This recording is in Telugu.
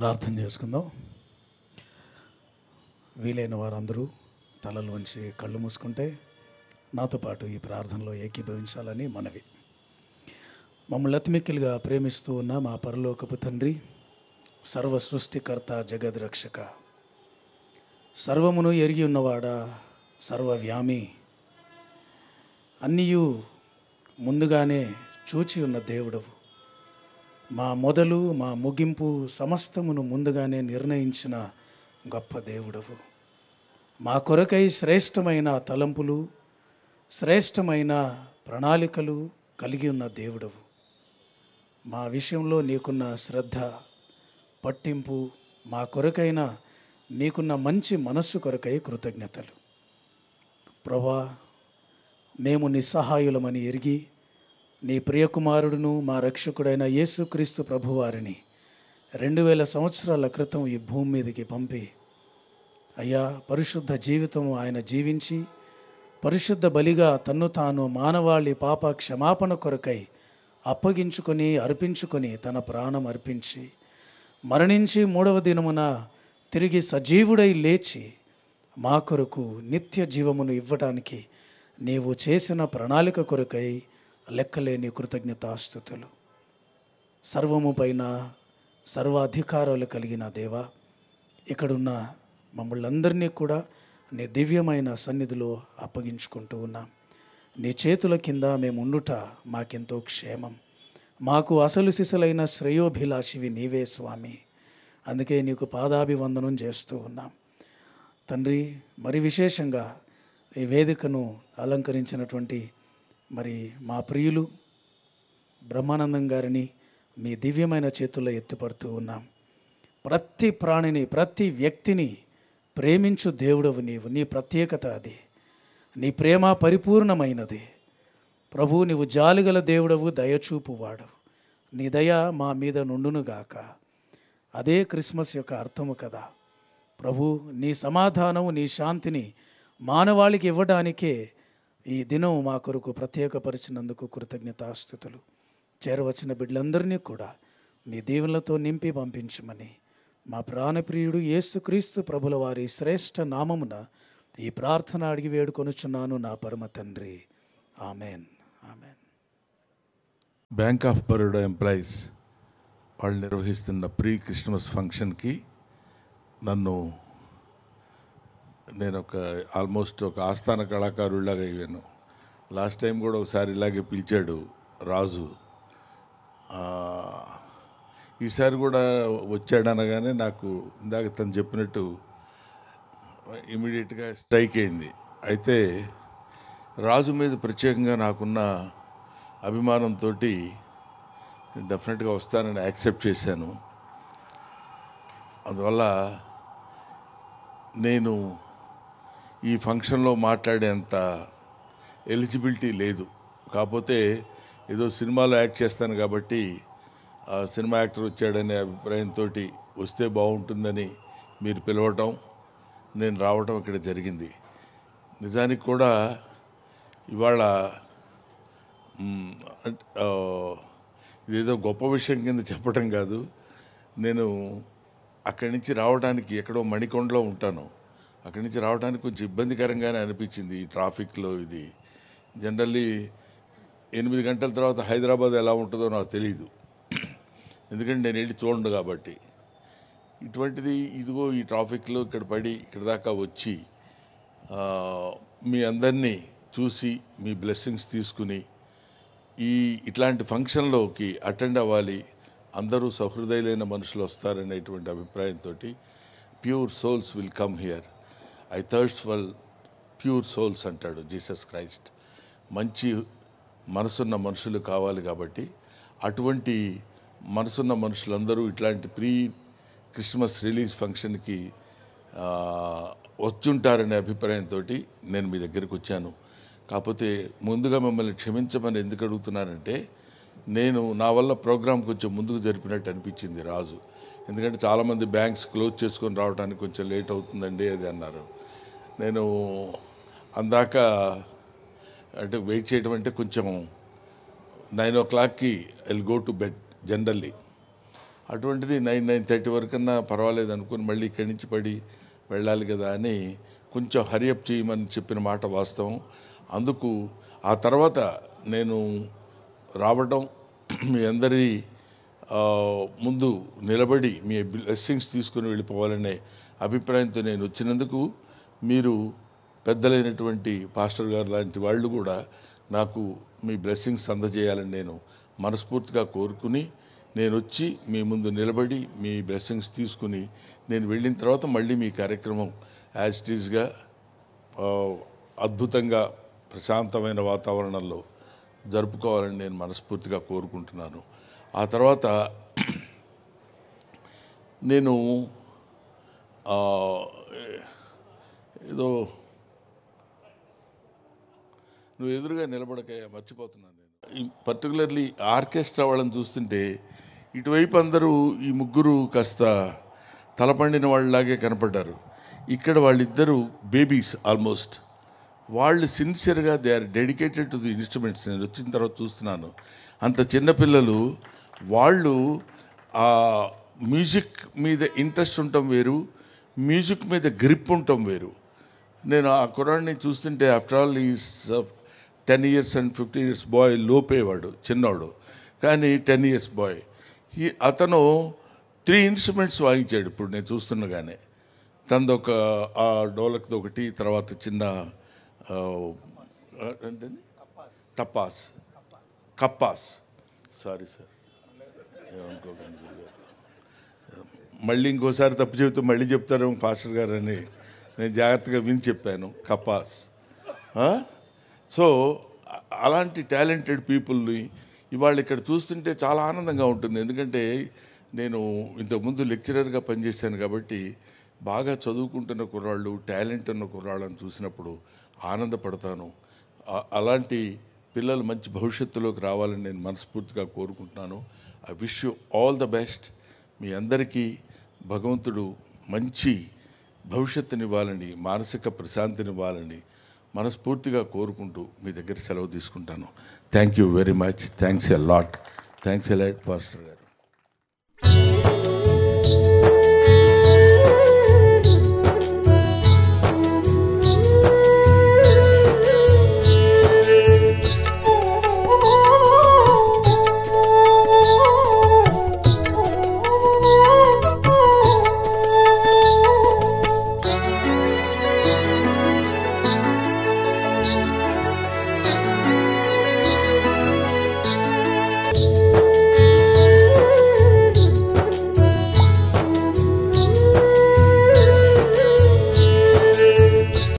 ప్రార్థన చేసుకుందాం వీలైన వారందరూ తలలు వంచి కళ్ళు మూసుకుంటే నాతో పాటు ఈ ప్రార్థనలో ఏకీభవించాలని మనవి మమ్మల్ని అతిమిక్కిలుగా ప్రేమిస్తూ ఉన్న మా పరలోకపు తండ్రి సర్వ సృష్టికర్త జగద్రక్షక సర్వమును ఎరిగి ఉన్నవాడ సర్వవ్యామి అన్నీయు ముందుగానే చూచి ఉన్న దేవుడవు మా మొదలు మా ముగింపు సమస్తమును ముందుగానే నిర్ణయించిన గొప్ప దేవుడవు మా కొరకై శ్రేష్టమైన తలంపులు శ్రేష్టమైన ప్రణాళికలు కలిగి ఉన్న దేవుడవు మా విషయంలో నీకున్న శ్రద్ధ పట్టింపు మా కొరకైన నీకున్న మంచి మనస్సు కొరకై కృతజ్ఞతలు ప్రభా మేము నిస్సహాయులమని ఎరిగి నీ ప్రియకుమారుడును మా రక్షకుడైన యేసుక్రీస్తు ప్రభువారిని రెండు వేల సంవత్సరాల క్రితం ఈ భూమి మీదకి పంపి అయ్యా పరిశుద్ధ జీవితం ఆయన జీవించి పరిశుద్ధ బలిగా తన్ను తాను మానవాళి పాప క్షమాపణ కొరకై అప్పగించుకొని అర్పించుకొని తన ప్రాణం అర్పించి మరణించి మూడవ దినమున తిరిగి సజీవుడై లేచి మా కొరకు నిత్య జీవమును ఇవ్వటానికి నీవు చేసిన ప్రణాళిక కొరకై లెక్కలేని కృతజ్ఞతాస్థుతులు సర్వము పైన సర్వాధికారాలు కలిగిన దేవ ఇక్కడున్న మమ్మల్ని అందరినీ కూడా నీ దివ్యమైన సన్నిధిలో అప్పగించుకుంటూ ఉన్నాం నీ చేతుల కింద మేము ఉండుట మాకెంతో క్షేమం మాకు అసలు సిసలైన శ్రేయోభిలాషివి నీవే స్వామి అందుకే నీకు పాదాభివందనం చేస్తూ ఉన్నాం తండ్రి మరి విశేషంగా ఈ వేదికను అలంకరించినటువంటి మరి మా ప్రియులు బ్రహ్మానందం గారిని మీ దివ్యమైన చేతుల్లో ఎత్తిపడుతూ ఉన్నాం ప్రతి ప్రాణిని ప్రతి వ్యక్తిని ప్రేమించు దేవుడవు నీవు నీ ప్రత్యేకత అది నీ ప్రేమ పరిపూర్ణమైనది ప్రభు నీవు జాలిగల దేవుడవు దయచూపువాడు నీ దయ మా మీద నుండునుగాక అదే క్రిస్మస్ యొక్క అర్థము కదా ప్రభు నీ సమాధానము నీ శాంతిని మానవాళికి ఇవ్వడానికే ఈ దినం మా కొరకు ప్రత్యేకపరిచినందుకు కృతజ్ఞతాస్థుతులు చేరవచ్చిన బిడ్డలందరినీ కూడా మీ దీవులతో నింపి పంపించమని మా ప్రాణప్రియుడు యేసుక్రీస్తు ప్రభుల వారి శ్రేష్ఠ నామమున ఈ ప్రార్థన అడిగి వేడుకొనుచున్నాను నా పరమ తండ్రి amen amen bank of Baroda employees వాళ్ళు నిర్వహిస్తున్న ప్రీ క్రిస్మస్ ఫంక్షన్కి నన్ను నేను ఒక ఆల్మోస్ట్ ఒక ఆస్థాన కళాకారుడిలాగా అయ్యాను లాస్ట్ టైం కూడా ఒకసారి ఇలాగే పిలిచాడు రాజు ఈసారి కూడా వచ్చాడనగానే నాకు ఇందాక తను చెప్పినట్టు ఇమీడియట్గా స్ట్రైక్ అయింది అయితే రాజు మీద ప్రత్యేకంగా నాకున్న అభిమానంతో డెఫినెట్గా వస్తానని యాక్సెప్ట్ చేశాను అందువల్ల నేను ఈ ఫంక్షన్లో మాట్లాడేంత ఎలిజిబిలిటీ లేదు కాకపోతే ఏదో సినిమాలో యాక్ట్ చేస్తాను కాబట్టి ఆ సినిమా యాక్టర్ వచ్చాడనే అభిప్రాయంతో వస్తే బాగుంటుందని మీరు పిలవటం నేను రావటం ఇక్కడ జరిగింది నిజానికి కూడా ఇవాళ ఇదేదో గొప్ప విషయం కింద చెప్పటం కాదు నేను అక్కడి నుంచి రావడానికి ఎక్కడో మణికొండలో ఉంటాను అక్కడి నుంచి రావడానికి కొంచెం ఇబ్బందికరంగానే అనిపించింది ఈ ట్రాఫిక్లో ఇది జనరల్లీ ఎనిమిది గంటల తర్వాత హైదరాబాద్ ఎలా ఉంటుందో నాకు తెలియదు ఎందుకంటే నేను వెళ్ళి చూడండు కాబట్టి ఇటువంటిది ఇదిగో ఈ ట్రాఫిక్లో ఇక్కడ పడి ఇక్కడ దాకా వచ్చి మీ అందరినీ చూసి మీ బ్లెస్సింగ్స్ తీసుకుని ఈ ఇట్లాంటి ఫంక్షన్లోకి అటెండ్ అవ్వాలి అందరూ సహృదయులైన మనుషులు వస్తారనేటువంటి అభిప్రాయంతో pure souls will come here I thirst for pure souls అంటాడు జీసస్ క్రైస్ట్ మంచి మనసున్న మనుషులు కావాలి కాబట్టి అటువంటి మనసున్న మనుషులందరూ ఇట్లాంటి ప్రీ క్రిస్మస్ రిలీజ్ ఫంక్షన్కి వచ్చుంటారనే అభిప్రాయంతో నేను మీ దగ్గరకు వచ్చాను కాకపోతే ముందుగా మిమ్మల్ని క్షమించమని ఎందుకు అడుగుతున్నానంటే నేను నా వల్ల ప్రోగ్రాం కొంచెం ముందుకు జరిపినట్టు అనిపించింది రాజు ఎందుకంటే చాలామంది బ్యాంక్స్ క్లోజ్ చేసుకొని రావడానికి కొంచెం లేట్ అవుతుందండి అది అన్నారు నేను అందాక అంటే వెయిట్ చేయడం అంటే కొంచెం నైన్ ఓ క్లాక్కి I go to bed generally అటువంటిది నైన్ నైన్ థర్టీ వరకన్నా పర్వాలేదు అనుకుని మళ్ళీ ఇక్కడి నుంచి పడి వెళ్ళాలి కదా అని కొంచెం హరియప్ చేయమని చెప్పిన మాట వాస్తవం అందుకు ఆ తర్వాత నేను రావడం మీ అందరి ముందు నిలబడి మీ బ్లెస్సింగ్స్ తీసుకుని వెళ్ళిపోవాలనే అభిప్రాయంతో నేను వచ్చినందుకు మీరు పెద్దలైనటువంటి పాస్టర్ గారు లాంటి వాళ్ళు కూడా నాకు మీ బ్లెస్సింగ్స్ అందజేయాలని నేను మనస్ఫూర్తిగా కోరుకుని నేను వచ్చి మీ ముందు నిలబడి మీ బ్లెస్సింగ్స్ తీసుకుని నేను వెళ్ళిన తర్వాత మళ్ళీ మీ కార్యక్రమం యాజ్ టీజ్గా అద్భుతంగా ప్రశాంతమైన వాతావరణంలో జరుపుకోవాలని నేను మనస్ఫూర్తిగా కోరుకుంటున్నాను ఆ తర్వాత నేను ఏదో నువ్వు ఎదురుగా నిలబడక మర్చిపోతున్నాను నేను పర్టికులర్లీ ఆర్కెస్ట్రా వాళ్ళని చూస్తుంటే ఇటువైపు అందరూ ఈ ముగ్గురు కాస్త తలపండిన వాళ్ళలాగే కనపడ్డారు ఇక్కడ వాళ్ళిద్దరూ బేబీస్ ఆల్మోస్ట్ వాళ్ళు సిన్సియర్గా they are dedicated to the instruments నేను వచ్చిన తర్వాత చూస్తున్నాను అంత చిన్నపిల్లలు వాళ్ళు ఆ మ్యూజిక్ మీద ఇంట్రెస్ట్ ఉండటం వేరు మ్యూజిక్ మీద గ్రిప్ ఉండటం వేరు నేను ఆ కురాన్ని చూస్తుంటే ఆఫ్టర్ ఆల్ ఈ ten years and fifteen years boy లోపేవాడు చిన్నవాడు కానీ టెన్ ఇయర్స్ బాయ్ ఈ అతను త్రీ ఇన్స్ట్రుమెంట్స్ వాయించాడు ఇప్పుడు నేను చూస్తుండగానే తనదొక ఆ డోలక్తో ఒకటి తర్వాత చిన్న టపాస్ కప్పాస్ సారీ సార్ మళ్ళీ ఇంకోసారి తప్పు చెబుతూ మళ్ళీ చెప్తారు పాస్టర్ గారు అని నేను జాగ్రత్తగా విని చెప్పాను కపాస్ సో అలాంటి టాలెంటెడ్ పీపుల్ని ఇవాళ ఇక్కడ చూస్తుంటే చాలా ఆనందంగా ఉంటుంది ఎందుకంటే నేను ఇంతకుముందు లెక్చరర్గా పనిచేశాను కాబట్టి బాగా చదువుకుంటున్న కుర్రాళ్ళు టాలెంట్ ఉన్న కుర్రాళ్ళని చూసినప్పుడు ఆనందపడతాను అలాంటి పిల్లలు మంచి భవిష్యత్తులోకి రావాలని నేను మనస్ఫూర్తిగా కోరుకుంటున్నాను I wish you all the best మీ అందరికీ భగవంతుడు మంచి భవిష్యత్తునివ్వాలని మానసిక ప్రశాంతినివ్వాలని మనస్ఫూర్తిగా కోరుకుంటూ మీ దగ్గర సెలవు తీసుకుంటాను thank you very much thanks a lot thanks a lot pastor గారు